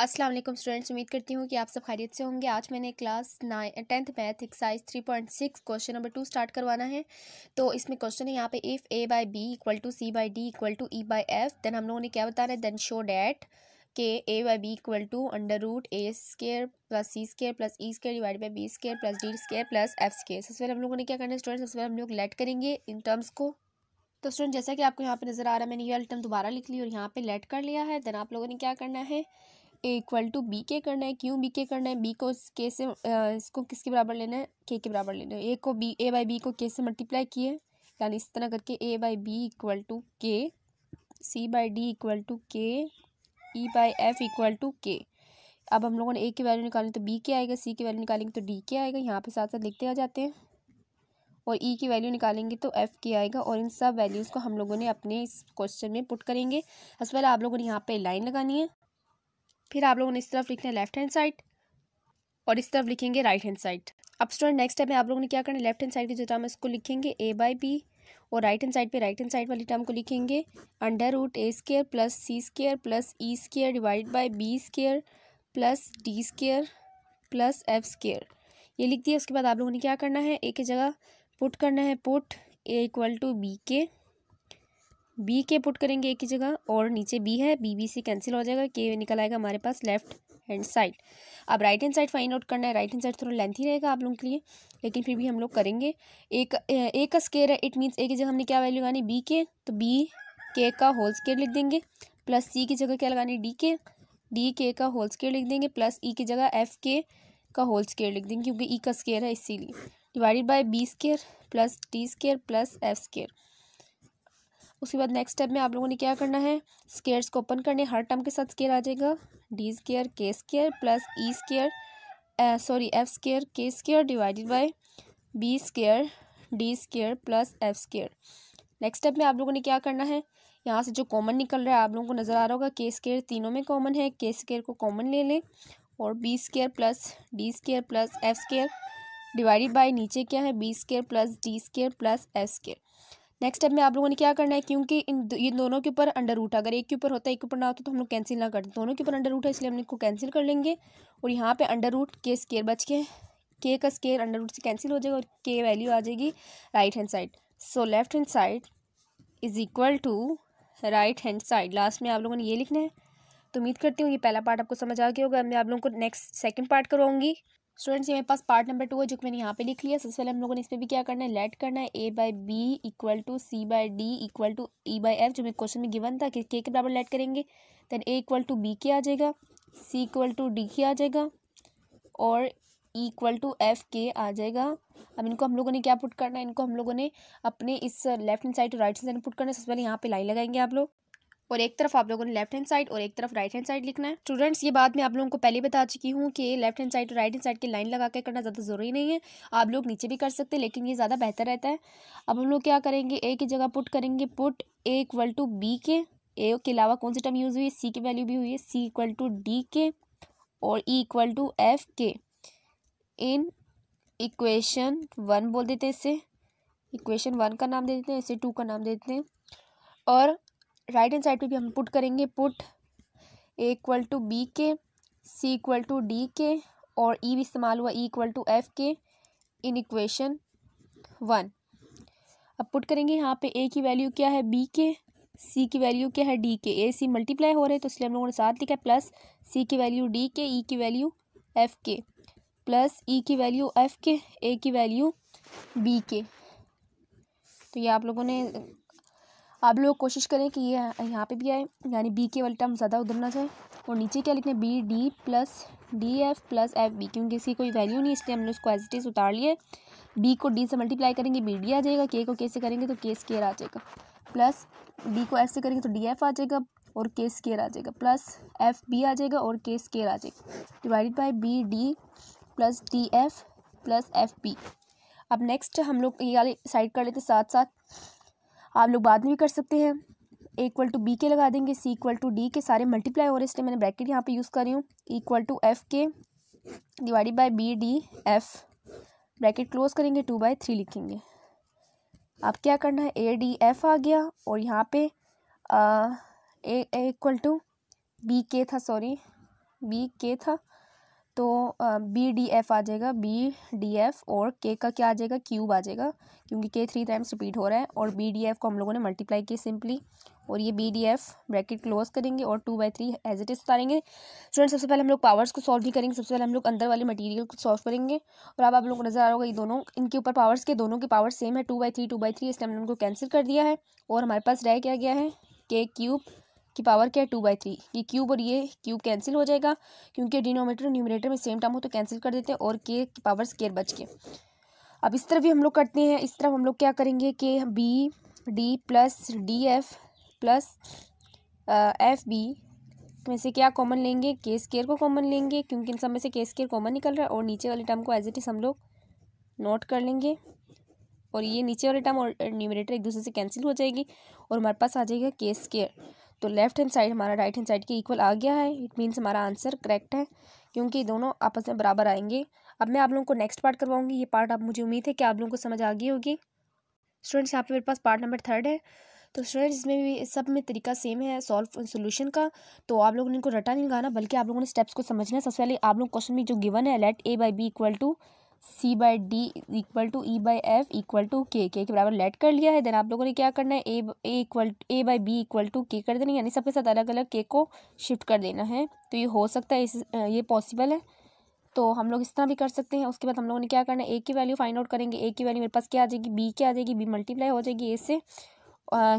अस्सलाम वालेकुम स्टूडेंट्स उम्मीद करती हूँ कि आप सब खैरियत से होंगे आज मैंने class nine tenth math exercise three point six question number two start करवाना है तो इसमें क्वेश्चन है यहाँ पे if A by B equal to C by D equal to E by F then हम लोगों ने क्या बताना है देन शो डैट के A by B equal to under root A square plus C square plus E square divide by B square plus D square plus F square सबसे पहले हम लोगों ने क्या करना है स्टूडेंट्स सबसे पहले हम लोग लेट करेंगे इन टर्म्स को तो स्टूडेंट जैसा कि आपको यहाँ पे नज़र आ रहा है मैंने ये वाली टर्म दोबारा लिख ली और यहाँ पे लेट कर लिया है देन आप लोगों ने क्या करना है ए इक्वल टू बी के करना है क्यों बी के करना है बी को के से इसको किसके बराबर लेना है के के बराबर लेना है ए को बी ए बाई बी को के से मल्टीप्लाई किए यानी इस तरह करके A by B equal to K C by D equal to K E by F equal to K अब हम लोगों ने ए की वैल्यू निकाली तो बी के आएगा सी की वैल्यू निकालेंगे तो डी के आएगा यहाँ पर साथ साथ लिखते आ जाते हैं और ई e की वैल्यू निकालेंगे तो एफ़ की आएगा और इन सब वैल्यूज़ को हम लोगों ने अपने इस क्वेश्चन में पुट करेंगे सबसे पहले आप लोगों ने यहाँ पे लाइन लगानी है फिर आप लोगों ने इस तरफ लिखना है लेफ्ट हैंड साइड और इस तरफ लिखेंगे राइट हैंड साइड अब स्टूडेंट नेक्स्ट स्टेप में आप लोगों ने क्या करना है लेफ्ट हैंड साइड की जो टर्म है उसको लिखेंगे ए बाई बी और राइट हैंड साइड पे राइट हैंड साइड वाली टर्म को लिखेंगे under root A square plus C square plus E square divide by B square plus D square plus F square ये लिख दिया उसके बाद आप लोगों ने क्या करना है ए के जगह पुट करना है put A equal to B K B K put करेंगे एक ही जगह और नीचे बी है बी बी सी कैंसिल हो जाएगा के निकल आएगा हमारे पास लेफ्ट हैंड साइड अब right hand side find out करना है राइट हैंड साइड थोड़ा लेंथ ही रहेगा आप लोगों के लिए लेकिन फिर भी हम लोग करेंगे एक ए का स्केयर है इट मीन्स एक ही जगह हमने क्या वैल्यू लगानी बी के तो बी के का होल स्केयर लिख देंगे प्लस सी की जगह क्या लगानी डी के डी के का होल स्केयर लिख देंगे प्लस ई e की जगह एफ के का होल स्केयर लिख देंगे क्योंकि ई e का स्केयर है इसीलिए divided by B square plus T square plus F square उसके बाद नेक्स्ट स्टेप में आप लोगों ने क्या करना है स्केयर्स को ओपन करने हर टर्म के साथ स्केयर आ जाएगा D square K square plus E square sorry F square K square divided by B square D square plus F square next step में आप लोगों ने क्या करना है यहाँ से जो कॉमन निकल रहा है आप लोगों को नज़र आ रहा होगा के स्केयर तीनों में कॉमन है के स्केयर को कॉमन ले लें और B square plus D square plus F square divided by नीचे क्या है B square plus D square plus F square next step में आप लोगों ने क्या करना है क्योंकि इन ये दोनों के ऊपर अंडर रूट अगर एक के ऊपर होता है एक के ऊपर ना होता तो हम लोग कैंसिल ना करते दोनों के ऊपर अंडर रूट है इसलिए हम इनको कैंसिल कर लेंगे और यहाँ पर अंडर रूट के स्केयर बच के के का स्केयर अंडर रूट से कैंसिल हो जाएगा और के वैल्यू आ जाएगी right hand side so left hand side is equal to right hand side last में आप लोगों ने ये लिखना है तो उम्मीद करती हूँ ये पहला पार्ट आपको समझ आ गया होगा मैं आप लोगों को नेक्स्ट सेकंड पार्ट करवाऊँगी स्टूडेंट्स ये मेरे पास पार्ट नंबर टू है जो कि मैंने यहाँ पे लिख लिया सबसे पहले हम लोगों ने इसमें भी क्या करना है लेट करना है A by B equal to C by D equal to E by F जो मेरे क्वेश्चन में गिवन था कि के के बराबर लेट करेंगे then A equal to B K आ जाएगा सी इक्वल टू डी के आ जाएगा और इक्वल टू एफ के आ जाएगा अब इनको हम लोगों ने क्या पुट करना है इनको हम लोगों ने अपने इस left hand side to right hand side put करना है सबसे पहले यहाँ पे लाइन लगाएंगे आप लोग और एक तरफ आप लोगों ने लेफ्ट हैंड साइड और एक तरफ राइट हैंड साइड लिखना है स्टूडेंट्स ये बात मैं आप लोगों को पहले बता चुकी हूँ कि लेफ्ट हैंड साइड और राइट हैंड साइड की लाइन लगा के करना ज़्यादा ज़रूरी नहीं है आप लोग नीचे भी कर सकते हैं लेकिन ये ज़्यादा बेहतर रहता है अब हम लोग क्या करेंगे ए की जगह पुट करेंगे put A equal to B K A के अलावा कौन सी टर्म यूज़ हुई है सी की वैल्यू भी हुई है सी इक्वल टू डी के और E equal to F K in equation one बोल देते हैं इसे इक्वेशन वन का नाम दे देते हैं इसे टू का नाम दे देते हैं और राइट हैंड साइड पे भी हम पुट करेंगे put A equal to B K C equal to D K और ई e भी इस्तेमाल हुआ E equal to F K in equation one अब पुट करेंगे यहाँ पे ए की वैल्यू क्या है बी के सी की वैल्यू क्या है डी के ए सी मल्टीप्लाई हो रहे हैं तो इसलिए हम लोगों ने साथ लिखा है प्लस सी की value D K E e की value F K plus E e की वैल्यू एफ के ए की वैल्यू बी के तो ये आप लोगों ने आप लोग कोशिश करें कि ये यहाँ पे भी आए यानी बी के वाले टर्म ज़्यादा उधर ना जाए और नीचे क्या लिखना है B D plus D F plus F B क्योंकि इसकी कोई वैल्यू नहीं इसलिए हमने उसको एज इट इज़ उतार लिए बी को डी से मल्टीप्लाई करेंगे बी डी आ जाएगा के को के से करेंगे तो के स्केयर आ जाएगा प्लस डी को एफ से करेंगे तो डी एफ आ जाएगा और के स्केयर आ जाएगा प्लस एफ बी आ जाएगा और के स्केयर आ जाएगा divided by B D plus D F plus F B अब नेक्स्ट हम लोग ये वाले साइड कर लेते साथ साथ आप लोग बाद में भी कर सकते हैं ए इक्वल टू बी के लगा देंगे सी इक्वल टू डी के सारे मल्टीप्लाई हो रहे इसलिए मैंने ब्रैकेट यहाँ पे यूज़ कर रही हूँ equal to F K divided by B D F bracket close करेंगे टू बाई थ्री लिखेंगे अब क्या करना है ए डी एफ आ गया और यहाँ पे ए इक्वल टू बी के था सॉरी बी के था तो बी डी एफ आ जाएगा बी डी एफ और के का क्या आ जाएगा क्यूब आ जाएगा क्योंकि के थ्री टाइम्स रिपीट हो रहा है और बी डी एफ को हम लोगों ने मल्टीप्लाई किया सिंपली और ये B D F bracket close करेंगे और two by three as it is उतारेंगे स्टूडेंट सबसे पहले हम लोग पावर्स को सॉल्व नहीं करेंगे सबसे पहले हम लोग अंदर वाले मटेरियल को सॉल्व करेंगे और अब आप लोगों को नजर आ रहा होगा ये दोनों इनके ऊपर पावर्स के दोनों के पावर सेम है two by three two by three इसलिए हमने उनको कैंसिल कर दिया है और हमारे पास रह क्या गया है के क्यूब की पावर क्या है टू बाई थ्री ये क्यूब और ये क्यूब कैंसिल हो जाएगा क्योंकि डिनोमीटर न्यूमिनेटर में सेम टर्म हो तो कैंसिल कर देते हैं और के की पावर स्केयर बच के अब इस तरफ भी हम लोग करते हैं इस तरफ हम लोग क्या करेंगे कि B D plus D F plus F B में से क्या कॉमन लेंगे के स्केयर को कॉमन लेंगे क्योंकि इन सब में से के स्केयर कॉमन निकल रहा है और नीचे वाले टर्म को एज इट इज़ हम लोग नोट कर लेंगे और ये नीचे वाले टर्म और न्यूमिनेटर एक दूसरे से कैंसिल हो जाएगी और हमारे पास आ जाएगा के स्केयर तो लेफ्ट हैंड साइड हमारा right hand side K equal आ गया है इट मीन्स हमारा आंसर करेक्ट है क्योंकि दोनों आपस में बराबर आएंगे अब मैं आप लोगों को नेक्स्ट पार्ट करवाऊंगी ये पार्ट आप मुझे उम्मीद है कि आप लोगों को समझ आ गई होगी स्टूडेंट्स यहाँ पे मेरे पास पार्ट नंबर थर्ड है तो स्टूडेंट्स इसमें भी सब में तरीका सेम है सॉल्व सोल्यूशन का तो आप लोगों ने इनको रटा नहीं लगाना बल्कि आप लोगों ने स्टेप्स को समझना है सबसे पहले आप लोग क्वेश्चन में जो गिवन है let A by B equal to C by D equal to E by F equal to K के के बराबर लेट कर लिया है देन आप लोगों ने क्या करना है A A by B equal to K कर देना यानी सबके साथ अलग अलग के को शिफ्ट कर देना है तो ये हो सकता है इस ये पॉसिबल है तो हम लोग इस तरह भी कर सकते हैं उसके बाद हम लोगों ने क्या करना है ए की वैल्यू फाइंड आउट करेंगे ए की वैल्यू मेरे पास क्या आ जाएगी बी क्या आ जाएगी बी मल्टीप्लाई हो जाएगी ए से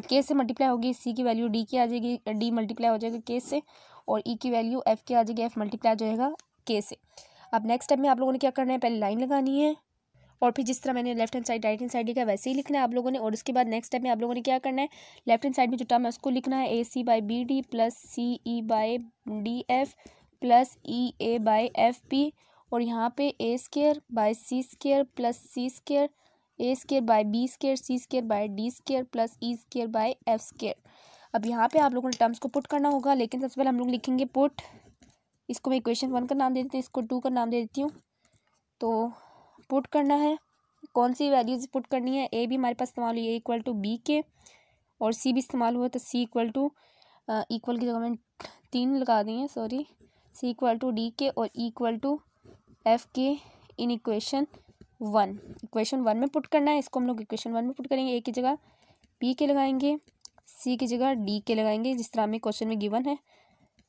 के से मल्टीप्लाई होगी सी की वैल्यू डी की आ जाएगी डी मल्टीप्लाई हो जाएगी के से और ई की वैल्यू एफ की आ जाएगी एफ मल्टीप्लाई हो जाएगा के से अब नेक्स्ट स्टेप में आप लोगों ने क्या करना है पहले लाइन लगानी है और फिर जिस तरह मैंने left hand side right hand side लिखा वैसे ही लिखना है आप लोगों ने और उसके बाद नेक्स्ट स्टेप में आप लोगों ने क्या करना है लेफ्ट हैंड साइड में जो टर्म है उसको लिखना है A C by B D plus C E by D F plus E A by F P और यहाँ पे A square by C square plus C square A square by B square C square by D square plus E square by F square अब यहाँ पे आप लोगों ने terms को पुट करना होगा लेकिन सबसे पहले हम लोग लिखेंगे पुट इसको मैं इक्वेशन वन का नाम दे देती हूँ इसको टू का नाम दे देती हूँ तो पुट करना है कौन सी वैल्यूज़ पुट करनी है ए भी हमारे पास इस्तेमाल हुई ए इक्वल टू बी के और सी भी इस्तेमाल हुआ तो सी इक्वल टू इक्वल की जगह मैंने तीन लगा दी है sorry C equal to D K और equal to F K in equation one equation one में पुट करना है इसको हम लोग इक्वेशन वन में पुट करेंगे ए की जगह बी के लगाएंगे सी की जगह डी के लगाएंगे जिस तरह हमें क्वेश्चन में गिवन है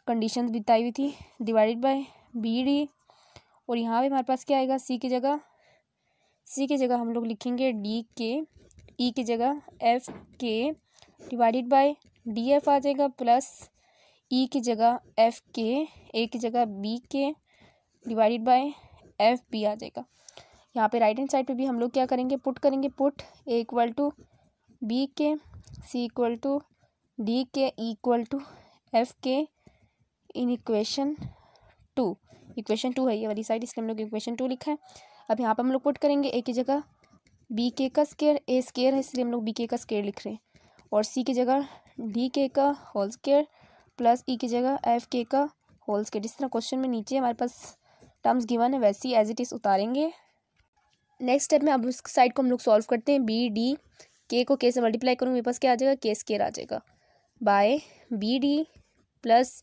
कंडीशन बिताई हुई थी डिवाइडेड बाय बी डी और यहाँ पे हमारे पास क्या आएगा सी की जगह सी की जगह हम लोग लिखेंगे डी के ई की जगह F K divided by D F आ जाएगा प्लस ई e की जगह एफ के ए की जगह B K divided by F B आ जाएगा यहाँ पे राइट हैंड साइड पे भी हम लोग क्या करेंगे पुट करेंगे put A equal to B K C equal to D K equal to F K in equation two equation two है ये वाली साइड इसलिए हम लोग इक्वेशन टू लिखा है अब यहाँ पर हम लोग पुट करेंगे ए की जगह बी के का स्केयर ए स्केयर है इसलिए हम लोग बी के का स्केयर लिख रहे हैं और सी की जगह डी के का होल स्केयर प्लस ई की जगह एफ के का होल स्केयर जिस तरह क्वेश्चन में नीचे हमारे पास टर्म्स गिवन है वैसे ही एज इट इज़ उतारेंगे नेक्स्ट स्टेप में अब उस साइड को हम लोग सॉल्व करते हैं बी डी के को के से मल्टीप्लाई करूँगी मेरे पास क्या आ जाएगा के स्केयर आ जाएगा by B D plus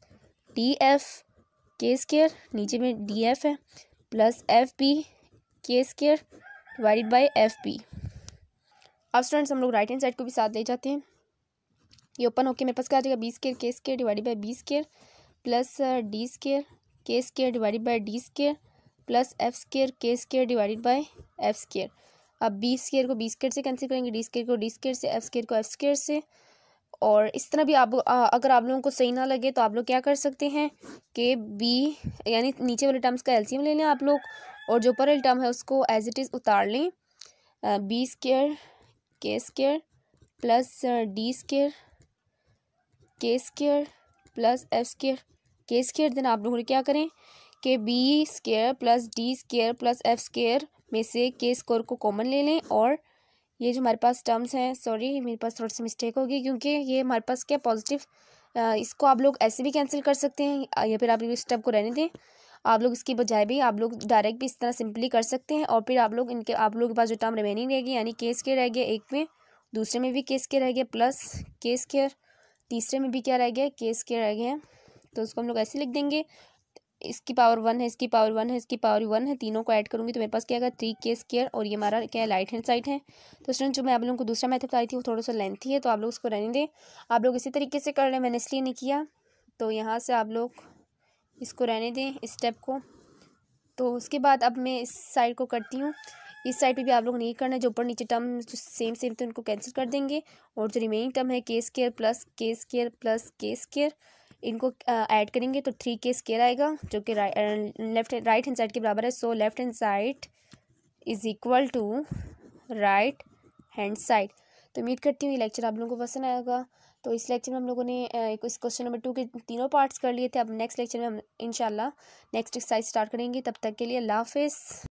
D F K square नीचे में डी एफ है plus F P K square divide by F P अब स्टूडेंट्स हम लोग राइट हैंड साइड को भी साथ ले जाते हैं ये ओपन होके मेरे पास क्या आ जाएगा B square K square divide by B square plus D square K square divide by D square plus F square K square divided by F square अब बी स्केयर को बी स्केयर से cancel करेंगे D square को D square से F square को F square से और इस तरह भी आप अगर आप लोगों को सही ना लगे तो आप लोग क्या कर सकते हैं कि बी यानी नीचे वाले टर्म्स का एलसीएम ले लें आप लोग और जो ऊपर वाले टर्म है उसको एज इट इज़ उतार लें B square K square plus D square K square plus F square K square then आप लोगों ने क्या करें कि B square plus D square plus F square में से के स्कोर को कॉमन ले लें और ये जो हमारे पास टर्म्स हैं सॉरी मेरे पास थोड़ी सी मिस्टेक होगी क्योंकि ये हमारे पास क्या पॉजिटिव इसको आप लोग ऐसे भी कैंसिल कर सकते हैं या फिर आप लोग इस टर्म को रहने दें आप लोग इसकी बजाय भी आप लोग डायरेक्ट भी इस तरह सिंपली कर सकते हैं और फिर आप लोग इनके आप लोगों के पास जो टर्म रिमेनिंग रहेगी यानी केस के रह गया एक में दूसरे में भी केस के रह गए प्लस केस केयर तीसरे में भी क्या रह गया केस के रह गए हैं तो उसको हम लोग ऐसे लिख देंगे इसकी पावर वन है इसकी पावर वन है इसकी पावर वन है तीनों को ऐड करूँगी तो मेरे पास क्या आएगा थ्री के स्केयर और ये हमारा क्या लाइट हैंड साइड है तो स्टूडेंट जो मैं आप लोगों को दूसरा मैथड बताई थी वो थोड़ा सा लेंथी है तो आप लोग उसको रहने दें आप लोग इसी तरीके से कर रहे मैंने इसलिए नहीं किया तो यहाँ से आप लोग इसको रहने दें इस स्टेप को तो उसके बाद अब मैं इस साइड को करती हूँ इस साइड पे भी आप लोग नहीं करना है जो ऊपर नीचे टर्म जो सेम सेम थे उनको कैंसिल कर देंगे और जो रिमेनिंग टर्म है K square plus K square plus K square इनको ऐड करेंगे तो थ्री के स्केयर आएगा जो कि लेफ्ट राइट हैंड साइड के बराबर है so left hand side is equal to right hand side तो उम्मीद करती हूँ ये लेक्चर आप लोगों को पसंद आएगा तो इस लेक्चर में हम लोगों ने इस क्वेश्चन नंबर टू के तीनों पार्ट्स कर लिए थे अब नेक्स्ट लेक्चर में हम इंशाल्लाह नेक्स्ट एक्सरसाइज स्टार्ट करेंगे तब तक के लिए अल्लाह हाफिज़